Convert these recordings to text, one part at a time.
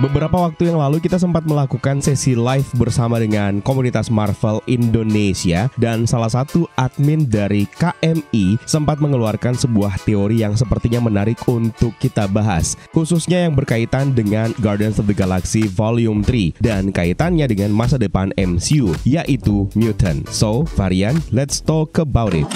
Beberapa waktu yang lalu kita sempat melakukan sesi live bersama dengan komunitas Marvel Indonesia dan salah satu admin dari KMI sempat mengeluarkan sebuah teori yang sepertinya menarik untuk kita bahas, khususnya yang berkaitan dengan Guardians of the Galaxy Volume 3 dan kaitannya dengan masa depan MCU yaitu mutant. So, varian, let's talk about it.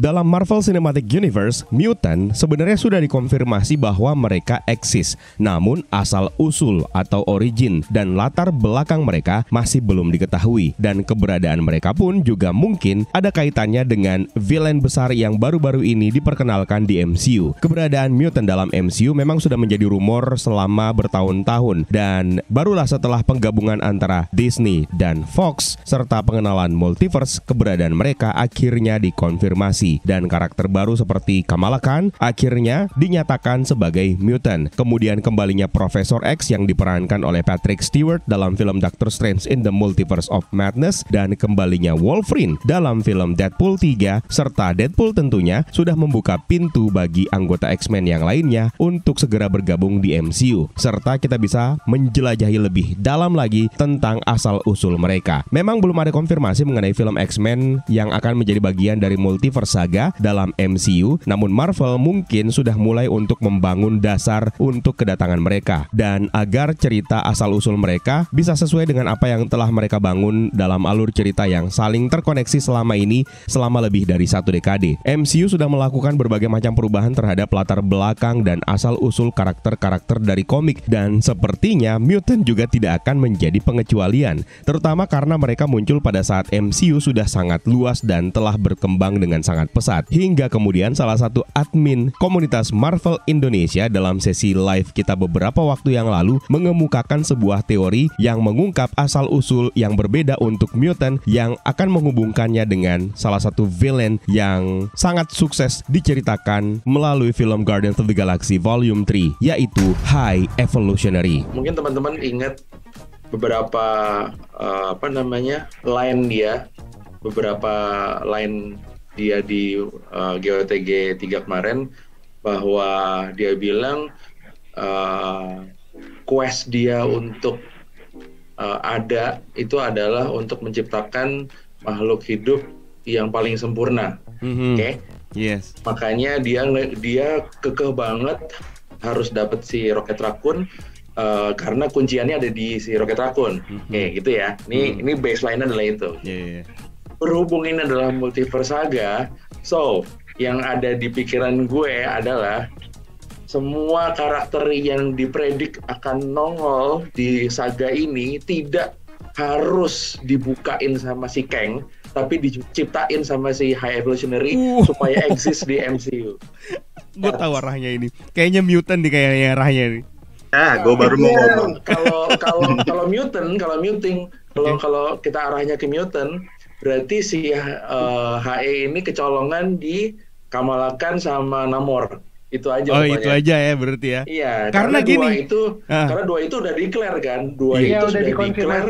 Dalam Marvel Cinematic Universe, mutant sebenarnya sudah dikonfirmasi bahwa mereka eksis, namun asal-usul atau origin dan latar belakang mereka masih belum diketahui dan keberadaan mereka pun juga mungkin ada kaitannya dengan villain besar yang baru-baru ini diperkenalkan di MCU. Keberadaan mutant dalam MCU memang sudah menjadi rumor selama bertahun-tahun dan barulah setelah penggabungan antara Disney dan Fox serta pengenalan multiverse keberadaan mereka akhirnya dikonfirmasi dan karakter baru seperti Kamala Khan akhirnya dinyatakan sebagai mutant. Kemudian kembalinya Profesor X yang diperankan oleh Patrick Stewart dalam film Doctor Strange in the Multiverse of Madness dan kembalinya Wolverine dalam film Deadpool 3 serta Deadpool tentunya sudah membuka pintu bagi anggota X-Men yang lainnya untuk segera bergabung di MCU serta kita bisa menjelajahi lebih dalam lagi tentang asal-usul mereka. Memang belum ada konfirmasi mengenai film X-Men yang akan menjadi bagian dari multiverse saga dalam MCU, namun Marvel mungkin sudah mulai untuk membangun dasar untuk kedatangan mereka dan agar cerita asal-usul mereka bisa sesuai dengan apa yang telah mereka bangun dalam alur cerita yang saling terkoneksi selama ini selama lebih dari satu dekade. MCU sudah melakukan berbagai macam perubahan terhadap latar belakang dan asal-usul karakter-karakter dari komik dan sepertinya mutant juga tidak akan menjadi pengecualian, terutama karena mereka muncul pada saat MCU sudah sangat luas dan telah berkembang dengan sangat sangat pesat hingga kemudian salah satu admin komunitas Marvel Indonesia dalam sesi live kita beberapa waktu yang lalu mengemukakan sebuah teori yang mengungkap asal-usul yang berbeda untuk mutant yang akan menghubungkannya dengan salah satu villain yang sangat sukses diceritakan melalui film Guardians of the Galaxy Volume 3 yaitu High Evolutionary. Mungkin teman-teman ingat beberapa uh, apa namanya line dia beberapa line dia di uh, eh, GOTG 3 kemarin bahwa dia bilang uh, quest dia untuk uh, ada itu adalah untuk menciptakan makhluk hidup yang paling sempurna. Mm-hmm. Oke. Okay? Yes. Makanya dia dia kekeh banget harus dapat si roket rakun uh, karena kunciannya ada di si roket rakun. Mm-hmm. Oke, okay, gitu ya. Ini mm-hmm. ini baseline adalah itu. Yeah, yeah berhubung ini adalah multiverse saga, so yang ada di pikiran gue adalah semua karakter yang dipredik akan nongol di saga ini tidak harus dibukain sama si Kang, tapi diciptain sama si High Evolutionary uh. supaya eksis di MCU. Gue tahu arahnya ini. Kayaknya mutant nih kayaknya arahnya ini. Ah, ya, gue baru mau iya, ngomong. Kalau kalau kalau mutant, kalau muting, kalau kalau kita arahnya ke mutant, berarti si uh, eh, HE ini kecolongan di Kamalakan sama Namor itu aja oh itu aja ya berarti ya iya karena, karena gini dua itu ah. karena dua itu udah declare kan dua iya, itu udah sudah declare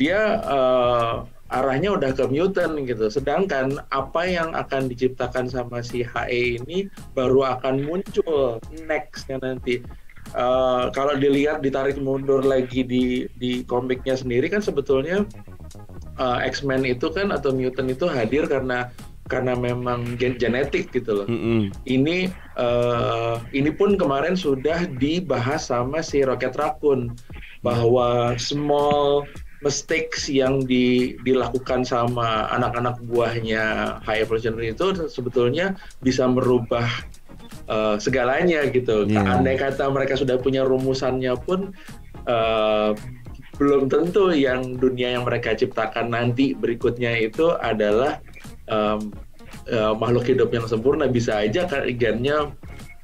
dia uh, arahnya udah ke mutant gitu sedangkan apa yang akan diciptakan sama si HE ini baru akan muncul nextnya nanti uh, kalau dilihat ditarik mundur lagi di di komiknya sendiri kan sebetulnya uh, X-Men itu kan atau mutant itu hadir karena karena memang gen genetik gitu loh. Mm -hmm. Ini uh, ini pun kemarin sudah dibahas sama si Rocket Raccoon bahwa small mistakes yang di, dilakukan sama anak-anak buahnya High Evolutionary itu sebetulnya bisa merubah uh, segalanya gitu. Yeah. Andai kata mereka sudah punya rumusannya pun uh, belum tentu yang dunia yang mereka ciptakan nanti berikutnya itu adalah um, uh, makhluk hidup yang sempurna bisa aja kan, gennya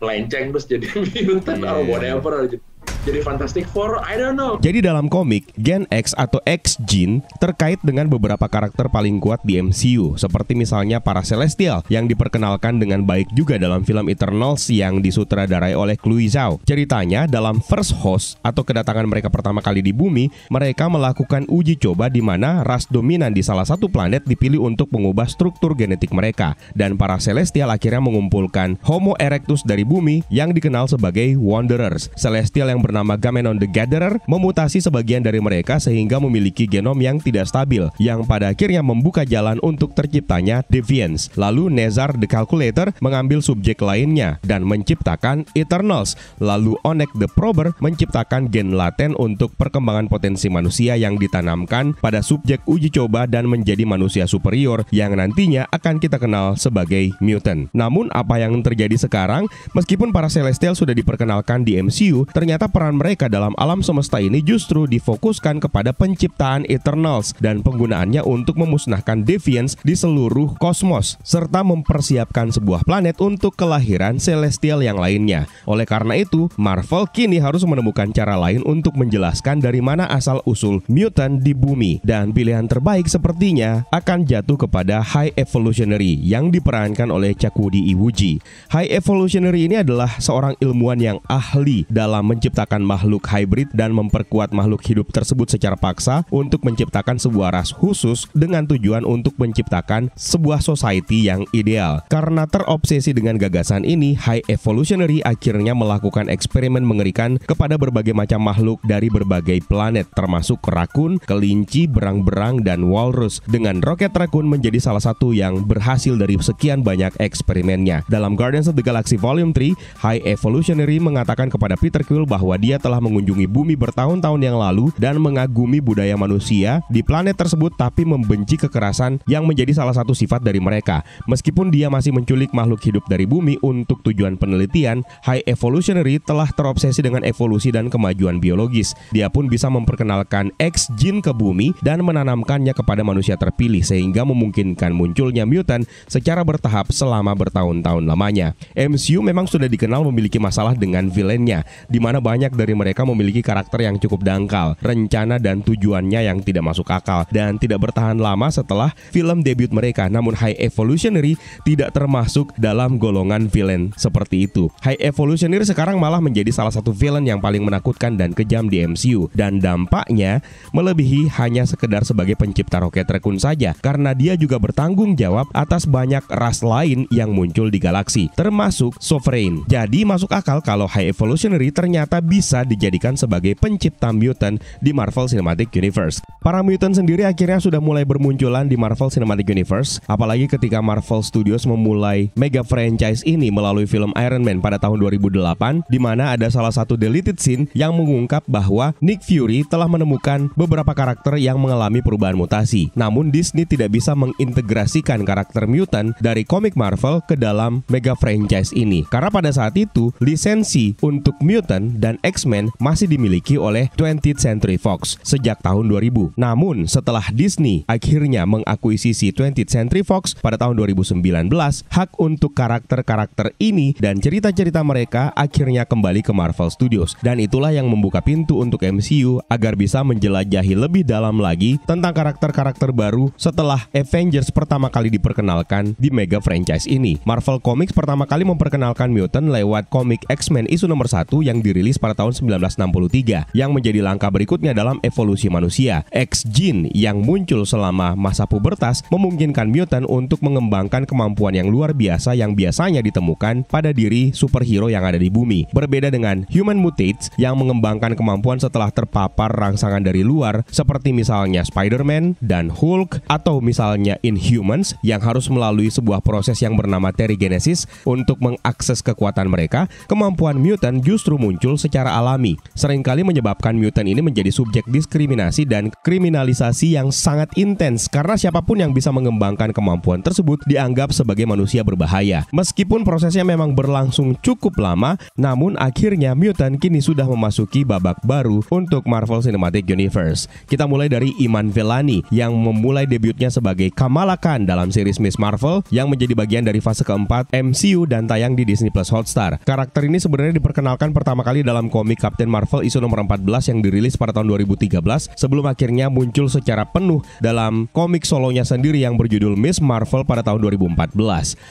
melenceng terus jadi mutant yeah. or iya. whatever gitu jadi Fantastic Four, I don't know. Jadi dalam komik, Gen X atau X-Gene terkait dengan beberapa karakter paling kuat di MCU, seperti misalnya para Celestial yang diperkenalkan dengan baik juga dalam film Eternals yang disutradarai oleh Chloe Zhao. Ceritanya, dalam First Host atau kedatangan mereka pertama kali di bumi, mereka melakukan uji coba di mana ras dominan di salah satu planet dipilih untuk mengubah struktur genetik mereka, dan para Celestial akhirnya mengumpulkan Homo erectus dari bumi yang dikenal sebagai Wanderers, Celestial yang bernama bernama Gamenon the Gatherer memutasi sebagian dari mereka sehingga memiliki genom yang tidak stabil, yang pada akhirnya membuka jalan untuk terciptanya Deviants. Lalu Nezar the Calculator mengambil subjek lainnya dan menciptakan Eternals. Lalu Onek the Prober menciptakan gen laten untuk perkembangan potensi manusia yang ditanamkan pada subjek uji coba dan menjadi manusia superior yang nantinya akan kita kenal sebagai mutant. Namun apa yang terjadi sekarang, meskipun para Celestial sudah diperkenalkan di MCU, ternyata peran peran mereka dalam alam semesta ini justru difokuskan kepada penciptaan Eternals dan penggunaannya untuk memusnahkan Deviants di seluruh kosmos serta mempersiapkan sebuah planet untuk kelahiran celestial yang lainnya. Oleh karena itu, Marvel kini harus menemukan cara lain untuk menjelaskan dari mana asal-usul mutant di bumi dan pilihan terbaik sepertinya akan jatuh kepada High Evolutionary yang diperankan oleh Chakudi Iwuji. High Evolutionary ini adalah seorang ilmuwan yang ahli dalam menciptakan menciptakan makhluk hybrid dan memperkuat makhluk hidup tersebut secara paksa untuk menciptakan sebuah ras khusus dengan tujuan untuk menciptakan sebuah society yang ideal. Karena terobsesi dengan gagasan ini, High Evolutionary akhirnya melakukan eksperimen mengerikan kepada berbagai macam makhluk dari berbagai planet termasuk rakun, kelinci, berang-berang, dan walrus. Dengan roket rakun menjadi salah satu yang berhasil dari sekian banyak eksperimennya. Dalam Guardians of the Galaxy Volume 3, High Evolutionary mengatakan kepada Peter Quill bahwa dia dia telah mengunjungi bumi bertahun-tahun yang lalu dan mengagumi budaya manusia di planet tersebut tapi membenci kekerasan yang menjadi salah satu sifat dari mereka. Meskipun dia masih menculik makhluk hidup dari bumi untuk tujuan penelitian, High Evolutionary telah terobsesi dengan evolusi dan kemajuan biologis. Dia pun bisa memperkenalkan X gene ke bumi dan menanamkannya kepada manusia terpilih sehingga memungkinkan munculnya mutant secara bertahap selama bertahun-tahun lamanya. MCU memang sudah dikenal memiliki masalah dengan villainnya, di mana banyak banyak dari mereka memiliki karakter yang cukup dangkal, rencana dan tujuannya yang tidak masuk akal, dan tidak bertahan lama setelah film debut mereka. Namun High Evolutionary tidak termasuk dalam golongan villain seperti itu. High Evolutionary sekarang malah menjadi salah satu villain yang paling menakutkan dan kejam di MCU, dan dampaknya melebihi hanya sekedar sebagai pencipta roket rekun saja, karena dia juga bertanggung jawab atas banyak ras lain yang muncul di galaksi, termasuk Sovereign. Jadi masuk akal kalau High Evolutionary ternyata bisa bisa dijadikan sebagai pencipta mutant di Marvel Cinematic Universe. Para mutant sendiri akhirnya sudah mulai bermunculan di Marvel Cinematic Universe, apalagi ketika Marvel Studios memulai mega franchise ini melalui film Iron Man pada tahun 2008, di mana ada salah satu deleted scene yang mengungkap bahwa Nick Fury telah menemukan beberapa karakter yang mengalami perubahan mutasi. Namun Disney tidak bisa mengintegrasikan karakter mutant dari komik Marvel ke dalam mega franchise ini. Karena pada saat itu lisensi untuk mutant dan X-Men masih dimiliki oleh 20th Century Fox sejak tahun 2000. Namun, setelah Disney akhirnya mengakuisisi 20th Century Fox pada tahun 2019, hak untuk karakter-karakter ini dan cerita-cerita mereka akhirnya kembali ke Marvel Studios. Dan itulah yang membuka pintu untuk MCU agar bisa menjelajahi lebih dalam lagi tentang karakter-karakter baru setelah Avengers pertama kali diperkenalkan di mega franchise ini. Marvel Comics pertama kali memperkenalkan mutant lewat komik X-Men isu nomor 1 yang dirilis pada tahun 1963 yang menjadi langkah berikutnya dalam evolusi manusia. X gene yang muncul selama masa pubertas memungkinkan mutan untuk mengembangkan kemampuan yang luar biasa yang biasanya ditemukan pada diri superhero yang ada di bumi. Berbeda dengan human mutates yang mengembangkan kemampuan setelah terpapar rangsangan dari luar seperti misalnya Spider-Man dan Hulk atau misalnya Inhumans yang harus melalui sebuah proses yang bernama terigenesis untuk mengakses kekuatan mereka, kemampuan mutant justru muncul secara secara alami, seringkali menyebabkan mutant ini menjadi subjek diskriminasi dan kriminalisasi yang sangat intens karena siapapun yang bisa mengembangkan kemampuan tersebut dianggap sebagai manusia berbahaya. Meskipun prosesnya memang berlangsung cukup lama, namun akhirnya mutant kini sudah memasuki babak baru untuk Marvel Cinematic Universe. Kita mulai dari Iman Vellani yang memulai debutnya sebagai Kamala Khan dalam series Miss Marvel yang menjadi bagian dari fase keempat MCU dan tayang di Disney Plus Hotstar. Karakter ini sebenarnya diperkenalkan pertama kali dalam komik Captain Marvel isu nomor 14 yang dirilis pada tahun 2013 sebelum akhirnya muncul secara penuh dalam komik solonya sendiri yang berjudul Miss Marvel pada tahun 2014.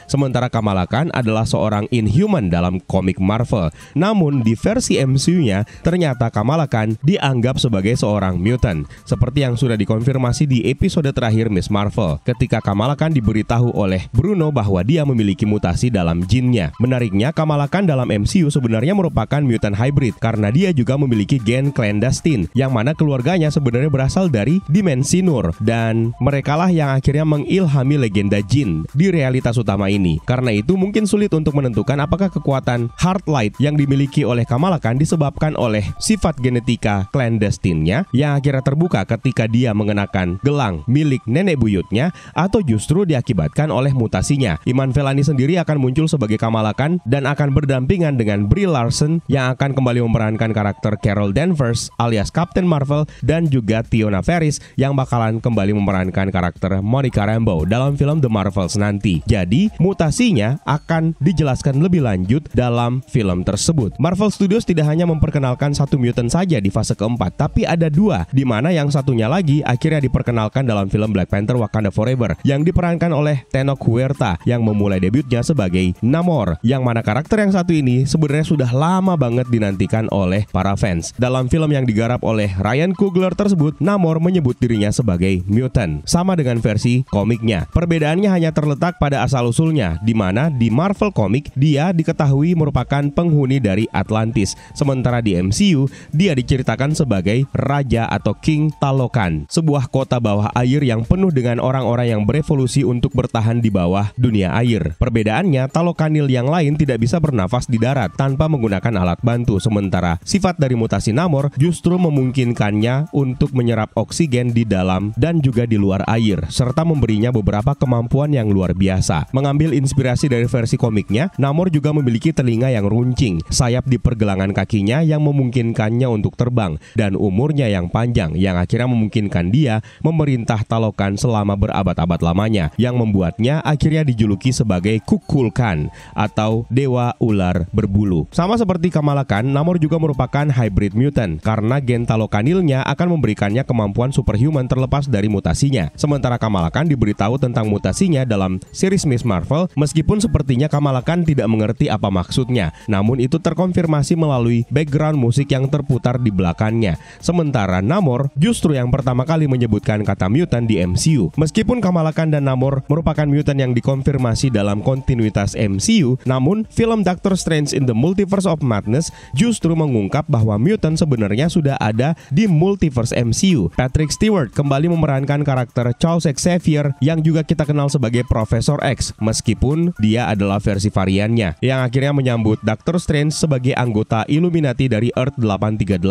Sementara Kamala Khan adalah seorang Inhuman dalam komik Marvel. Namun di versi MCU-nya ternyata Kamala Khan dianggap sebagai seorang mutant seperti yang sudah dikonfirmasi di episode terakhir Miss Marvel ketika Kamala Khan diberitahu oleh Bruno bahwa dia memiliki mutasi dalam jinnya. Menariknya Kamala Khan dalam MCU sebenarnya merupakan mutant hybrid karena dia juga memiliki gen clandestine yang mana keluarganya sebenarnya berasal dari dimensi Nur dan merekalah yang akhirnya mengilhami legenda jin di realitas utama ini. Karena itu mungkin sulit untuk menentukan apakah kekuatan Heartlight Light yang dimiliki oleh Kamalakan disebabkan oleh sifat genetika clandestine-nya yang akhirnya terbuka ketika dia mengenakan gelang milik nenek buyutnya atau justru diakibatkan oleh mutasinya. Iman Velani sendiri akan muncul sebagai Kamalakan dan akan berdampingan dengan Brie Larson yang akan kembali yang memerankan karakter Carol Danvers alias Captain Marvel dan juga Tiona Ferris yang bakalan kembali memerankan karakter Monica Rambeau dalam film The Marvels nanti. Jadi, mutasinya akan dijelaskan lebih lanjut dalam film tersebut. Marvel Studios tidak hanya memperkenalkan satu mutant saja di fase keempat, tapi ada dua, di mana yang satunya lagi akhirnya diperkenalkan dalam film Black Panther Wakanda Forever yang diperankan oleh Tenok Huerta yang memulai debutnya sebagai Namor, yang mana karakter yang satu ini sebenarnya sudah lama banget dinantikan diberikan oleh para fans. Dalam film yang digarap oleh Ryan Coogler tersebut, Namor menyebut dirinya sebagai mutant, sama dengan versi komiknya. Perbedaannya hanya terletak pada asal-usulnya, di mana di Marvel Comic dia diketahui merupakan penghuni dari Atlantis, sementara di MCU dia diceritakan sebagai raja atau King Talokan, sebuah kota bawah air yang penuh dengan orang-orang yang berevolusi untuk bertahan di bawah dunia air. Perbedaannya, Talokanil yang lain tidak bisa bernafas di darat tanpa menggunakan alat bantu, sementara Sementara sifat dari mutasi Namor justru memungkinkannya untuk menyerap oksigen di dalam dan juga di luar air, serta memberinya beberapa kemampuan yang luar biasa. Mengambil inspirasi dari versi komiknya, Namor juga memiliki telinga yang runcing, sayap di pergelangan kakinya yang memungkinkannya untuk terbang, dan umurnya yang panjang yang akhirnya memungkinkan dia memerintah Talokan selama berabad-abad lamanya, yang membuatnya akhirnya dijuluki sebagai Kukulkan atau Dewa Ular Berbulu. Sama seperti Kamalakan, Namor Namor juga merupakan hybrid mutant karena gen talokanilnya akan memberikannya kemampuan superhuman terlepas dari mutasinya. Sementara Kamalakan diberitahu tentang mutasinya dalam series Miss Marvel meskipun sepertinya Kamalakan tidak mengerti apa maksudnya. Namun itu terkonfirmasi melalui background musik yang terputar di belakangnya. Sementara Namor justru yang pertama kali menyebutkan kata mutant di MCU. Meskipun Kamalakan dan Namor merupakan mutant yang dikonfirmasi dalam kontinuitas MCU, namun film Doctor Strange in the Multiverse of Madness justru justru mengungkap bahwa mutant sebenarnya sudah ada di multiverse MCU. Patrick Stewart kembali memerankan karakter Charles Xavier yang juga kita kenal sebagai Profesor X, meskipun dia adalah versi variannya, yang akhirnya menyambut Doctor Strange sebagai anggota Illuminati dari Earth 838.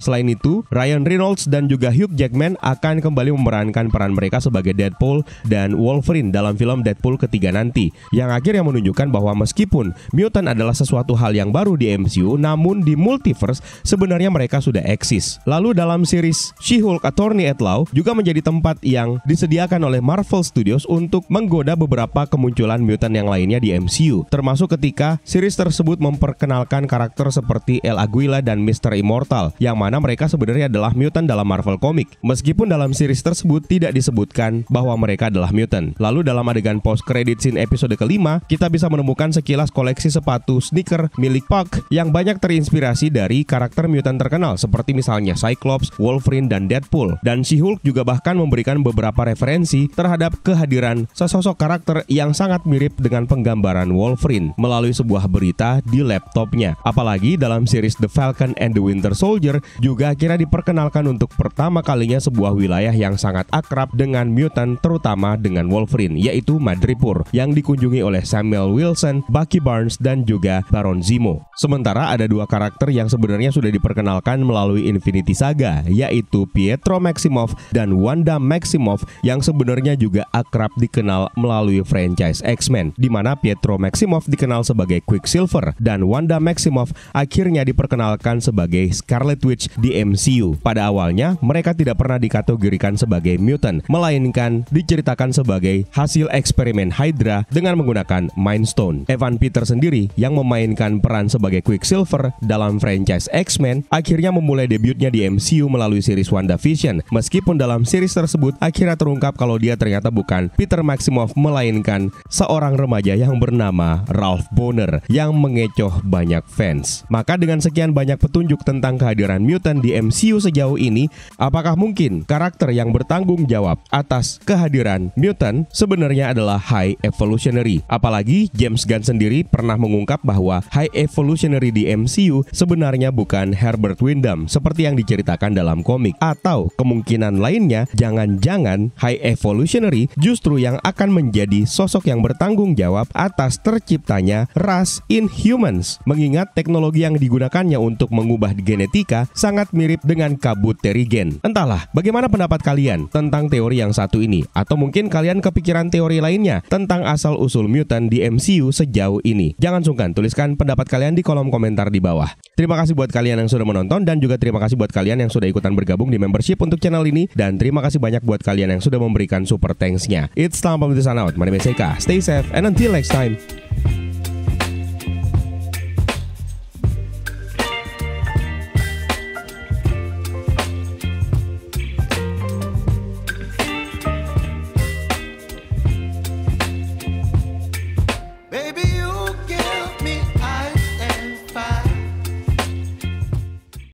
Selain itu, Ryan Reynolds dan juga Hugh Jackman akan kembali memerankan peran mereka sebagai Deadpool dan Wolverine dalam film Deadpool ketiga nanti, yang akhirnya menunjukkan bahwa meskipun mutant adalah sesuatu hal yang baru di MCU, namun di multiverse sebenarnya mereka sudah eksis. Lalu dalam series She-Hulk Attorney at Law juga menjadi tempat yang disediakan oleh Marvel Studios untuk menggoda beberapa kemunculan mutant yang lainnya di MCU, termasuk ketika series tersebut memperkenalkan karakter seperti El Aguila dan Mr. Immortal, yang mana mereka sebenarnya adalah mutant dalam Marvel Comic. Meskipun dalam series tersebut tidak disebutkan bahwa mereka adalah mutant. Lalu dalam adegan post credit scene episode kelima, kita bisa menemukan sekilas koleksi sepatu sneaker milik Park yang banyak terinspirasi terinspirasi dari karakter mutant terkenal seperti misalnya Cyclops, Wolverine, dan Deadpool. Dan Si hulk juga bahkan memberikan beberapa referensi terhadap kehadiran sesosok karakter yang sangat mirip dengan penggambaran Wolverine melalui sebuah berita di laptopnya. Apalagi dalam series The Falcon and the Winter Soldier juga akhirnya diperkenalkan untuk pertama kalinya sebuah wilayah yang sangat akrab dengan mutant terutama dengan Wolverine yaitu Madripoor yang dikunjungi oleh Samuel Wilson, Bucky Barnes, dan juga Baron Zemo. Sementara ada dua karakter karakter yang sebenarnya sudah diperkenalkan melalui Infinity Saga, yaitu Pietro Maximoff dan Wanda Maximoff yang sebenarnya juga akrab dikenal melalui franchise X-Men, di mana Pietro Maximoff dikenal sebagai Quicksilver dan Wanda Maximoff akhirnya diperkenalkan sebagai Scarlet Witch di MCU. Pada awalnya, mereka tidak pernah dikategorikan sebagai mutant, melainkan diceritakan sebagai hasil eksperimen Hydra dengan menggunakan Mind Stone. Evan Peter sendiri yang memainkan peran sebagai Quicksilver dalam franchise X-Men, akhirnya memulai debutnya di MCU melalui series WandaVision. Meskipun dalam series tersebut akhirnya terungkap kalau dia ternyata bukan Peter Maximoff melainkan seorang remaja yang bernama Ralph Bonner yang mengecoh banyak fans. Maka dengan sekian banyak petunjuk tentang kehadiran mutant di MCU sejauh ini, apakah mungkin karakter yang bertanggung jawab atas kehadiran mutant sebenarnya adalah High Evolutionary? Apalagi James Gunn sendiri pernah mengungkap bahwa High Evolutionary di MCU sebenarnya bukan Herbert Windham seperti yang diceritakan dalam komik atau kemungkinan lainnya jangan-jangan High Evolutionary justru yang akan menjadi sosok yang bertanggung jawab atas terciptanya ras Inhumans mengingat teknologi yang digunakannya untuk mengubah genetika sangat mirip dengan kabut terigen. Entahlah, bagaimana pendapat kalian tentang teori yang satu ini atau mungkin kalian kepikiran teori lainnya tentang asal-usul mutant di MCU sejauh ini? Jangan sungkan tuliskan pendapat kalian di kolom komentar di bawah bawah. Terima kasih buat kalian yang sudah menonton dan juga terima kasih buat kalian yang sudah ikutan bergabung di membership untuk channel ini dan terima kasih banyak buat kalian yang sudah memberikan super thanks-nya. It's time for me to out. My name is Eka. Stay safe and until next time.